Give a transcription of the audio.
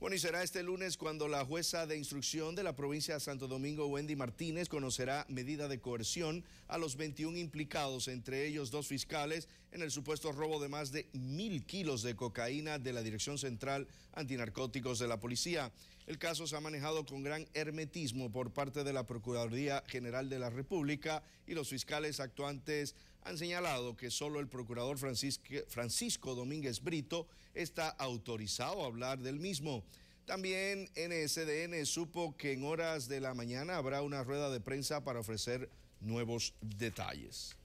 Bueno, y será este lunes cuando la jueza de instrucción de la provincia de Santo Domingo, Wendy Martínez, conocerá medida de coerción a los 21 implicados, entre ellos dos fiscales, en el supuesto robo de más de mil kilos de cocaína de la Dirección Central Antinarcóticos de la Policía. El caso se ha manejado con gran hermetismo por parte de la Procuraduría General de la República y los fiscales actuantes han señalado que solo el procurador Francisco, Domínguez Brito está autorizado a hablar del mismo. También NSDN supo que en horas de la mañana habrá una rueda de prensa para ofrecer nuevos detalles.